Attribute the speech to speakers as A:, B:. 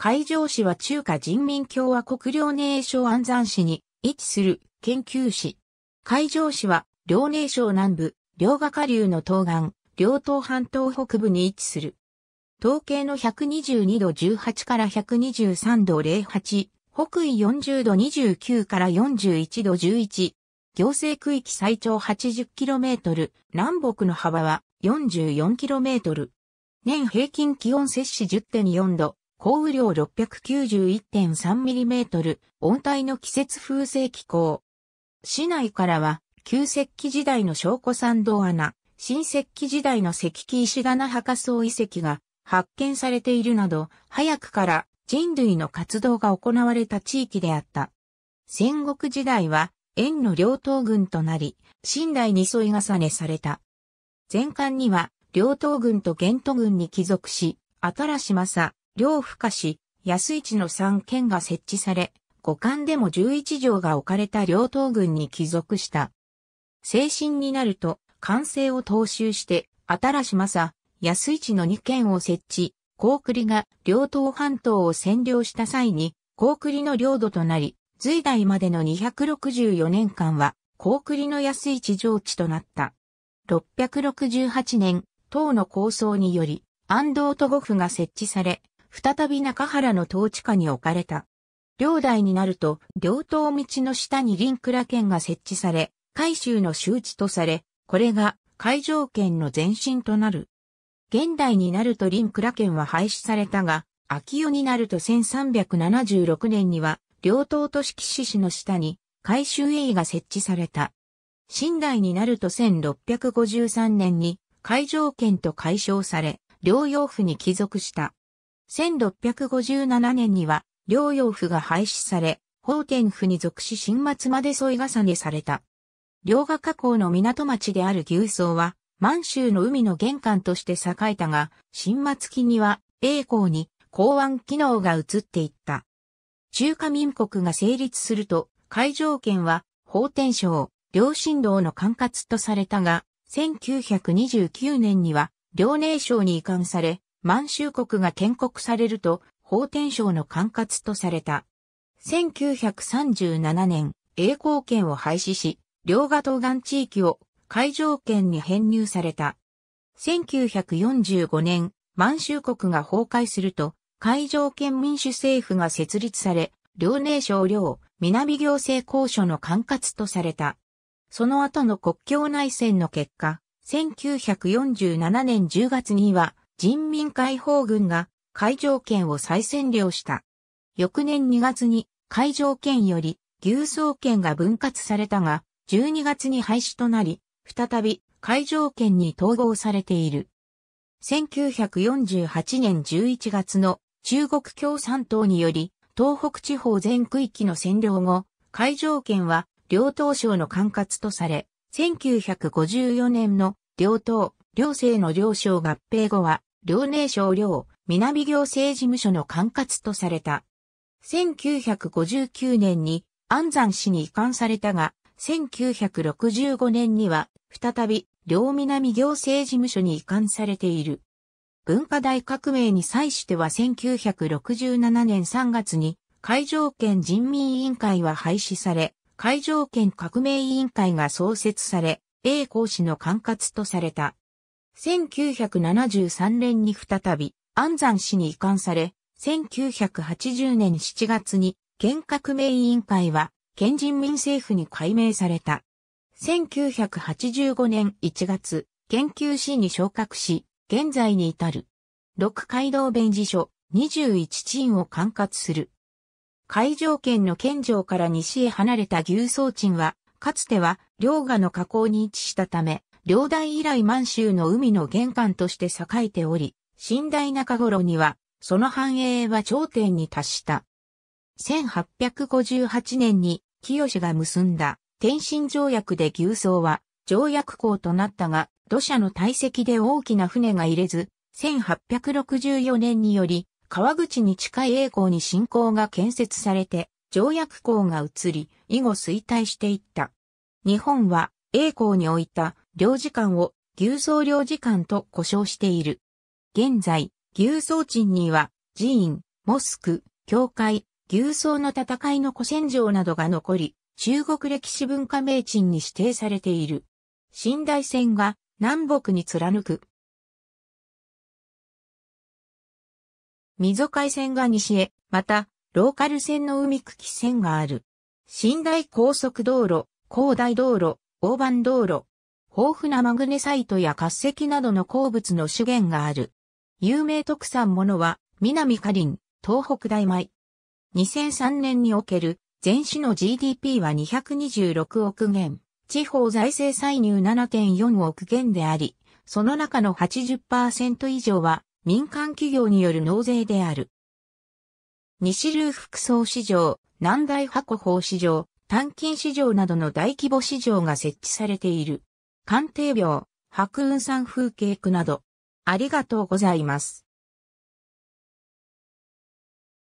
A: 海上市は中華人民共和国遼寧省安山市に位置する研究市。海上市は遼寧省南部、両河下流の東岸、両東半島北部に位置する。統計の122度18から123度08、北緯40度29から41度11、行政区域最長 80km、南北の幅は 44km。年平均気温摂氏10.4度、降雨量 691.3mm、温帯の季節風性気候。市内からは、旧石器時代の小古山道穴、新石器時代の石器石棚博草遺跡が発見されているなど、早くから人類の活動が行われた地域であった。戦国時代は、円の両東軍となり、新代に沿い重ねされた。前館には、両東軍と玄都軍に帰属し、新しさ、両下市、安市の3県が設置され、五冠でも11条が置かれた両党軍に帰属した。精神になると、完成を踏襲して、新しさ、安市の2県を設置、高栗が両党半島を占領した際に、高栗の領土となり、隋代までの264年間は、高栗の安市上地となった。668年、党の構想により、安藤都護府が設置され、再び中原の統治下に置かれた。領代になると、両党道の下に林倉県が設置され、海州の周知とされ、これが海上県の前身となる。現代になると林倉県は廃止されたが、秋代になると1376年には、両党都市岸市の下に、海州栄が設置された。新代になると1653年に、海上県と解消され、両洋府に帰属した。1657年には、両洋府が廃止され、法天府に属し新松まで添い重ねされた。両河河口の港町である牛荘は、満州の海の玄関として栄えたが、新松期には、栄光に港湾機能が移っていった。中華民国が成立すると、海上圏は、法天省、両新道の管轄とされたが、1929年には、両寧省に移管され、満州国が建国されると、法天省の管轄とされた。1937年、栄光圏を廃止し、両河東岸地域を海上圏に編入された。1945年、満州国が崩壊すると、海上圏民主政府が設立され、遼寧省領、南行政公渉の管轄とされた。その後の国境内戦の結果、1947年10月には、人民解放軍が海上圏を再占領した。翌年2月に海上圏より牛層圏が分割されたが、12月に廃止となり、再び海上圏に統合されている。1948年11月の中国共産党により、東北地方全区域の占領後、海上圏は両党省の管轄とされ、1954年の両党、両政の両省合併後は、遼寧省両南行政事務所の管轄とされた。1959年に安山市に移管されたが、1965年には再び両南行政事務所に移管されている。文化大革命に際しては1967年3月に会場県人民委員会は廃止され、会場県革命委員会が創設され、英公使の管轄とされた。1973年に再び安山市に移管され、1980年7月に県革命委員会は県人民政府に改名された。1985年1月、研究市に昇格し、現在に至る。六街道弁事所21チームを管轄する。海上圏の県城から西へ離れた牛総鎮は、かつては、両河の河口に位置したため、両大以来満州の海の玄関として栄えており、新大中頃には、その繁栄は頂点に達した。1858年に清が結んだ天津条約で牛荘は条約港となったが、土砂の堆積で大きな船が入れず、1864年により川口に近い栄港に新港が建設されて、条約港が移り、以後衰退していった。日本は栄光に置いた領事館を牛僧領事館と呼称している。現在、牛僧鎮には寺院、モスク、教会、牛僧の戦いの古戦場などが残り、中国歴史文化名鎮に指定されている。寝台線が南北に貫く。溝海線が西へ、また、ローカル線の海茎線がある。寝台高速道路、高台道路、大盤道路。豊富なマグネサイトや滑石などの鉱物の資源がある。有名特産物は、南カリン、東北大米。2003年における、全市の GDP は226億元、地方財政歳入7.4億元であり、その中の80%以上は民間企業による納税である。西ルー副総市場、南大箱法市場、単金市場などの大規模市場が設置されている。官邸病、白雲山風景区など。ありがとうございます。